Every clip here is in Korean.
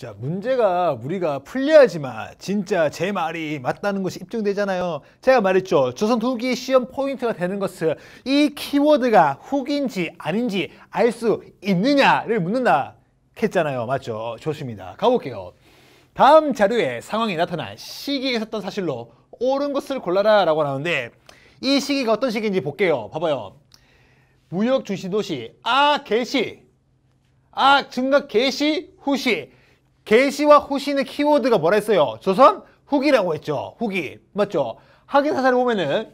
자, 문제가 우리가 풀려야지만 진짜 제 말이 맞다는 것이 입증되잖아요. 제가 말했죠. 조선 후기 시험 포인트가 되는 것은 이 키워드가 후기인지 아닌지 알 수 있느냐를 묻는다 했잖아요. 맞죠? 좋습니다. 가볼게요. 다음 자료에 상황이 나타난 시기에 있었던 사실로 옳은 것을 골라라 라고 나오는데 이 시기가 어떤 시기인지 볼게요. 봐봐요. 무역 중심 도시 아 개시 아 증가 개시 후시 개시와 후신의 키워드가 뭐라 했어요? 조선 후기라고 했죠. 후기. 맞죠? 학인 사사를 보면은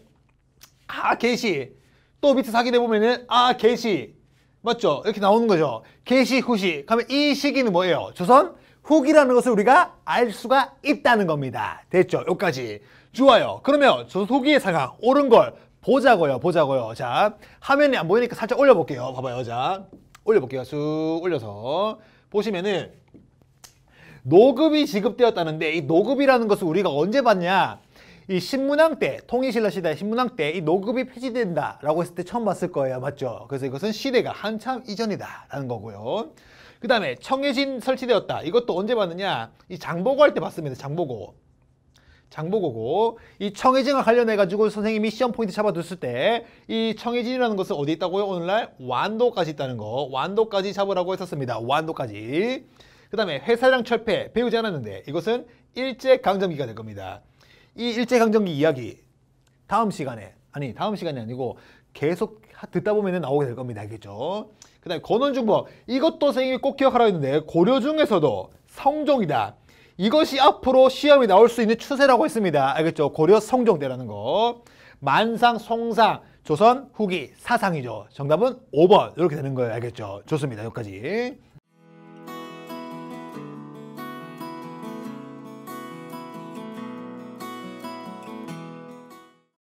아 개시 또 밑에 사기대 보면은 아 개시 맞죠? 이렇게 나오는 거죠. 개시 후시 그러면 이 시기는 뭐예요? 조선 후기라는 것을 우리가 알 수가 있다는 겁니다. 됐죠? 여기까지. 좋아요. 그러면 조선 후기의 상황 옳은 걸 보자고요. 보자고요. 자 화면이 안 보이니까 살짝 올려볼게요. 봐봐요. 자 올려볼게요. 쑥 올려서 보시면은 노급이 지급되었다는데 이 노급이라는 것을 우리가 언제 봤냐? 이 신문왕 때, 통일신라 시대 신문왕 때 이 노급이 폐지된다 라고 했을 때 처음 봤을 거예요. 맞죠? 그래서 이것은 시대가 한참 이전이다 라는 거고요. 그 다음에 청해진 설치되었다. 이것도 언제 봤느냐? 이 장보고 할 때 봤습니다. 장보고. 장보고고 이 청해진과 관련해가지고 선생님이 시험 포인트 잡아뒀을 때 이 청해진이라는 것은 어디 있다고요? 오늘날 완도까지 있다는 거 완도까지 잡으라고 했었습니다. 완도까지 그 다음에 회사량 철폐 배우지 않았는데 이것은 일제강점기가 될 겁니다. 이 일제강점기 이야기 다음 시간에 아니 다음 시간이 아니고 계속 듣다 보면 나오게 될 겁니다. 알겠죠? 그 다음에 건원중법 이것도 선생님이 꼭 기억하라 했는데 고려 중에서도 성종이다. 이것이 앞으로 시험이 나올 수 있는 추세라고 했습니다. 알겠죠? 고려 성종대라는 거. 만상, 송상, 조선, 후기, 사상이죠. 정답은 5번 이렇게 되는 거예요. 알겠죠? 좋습니다. 여기까지.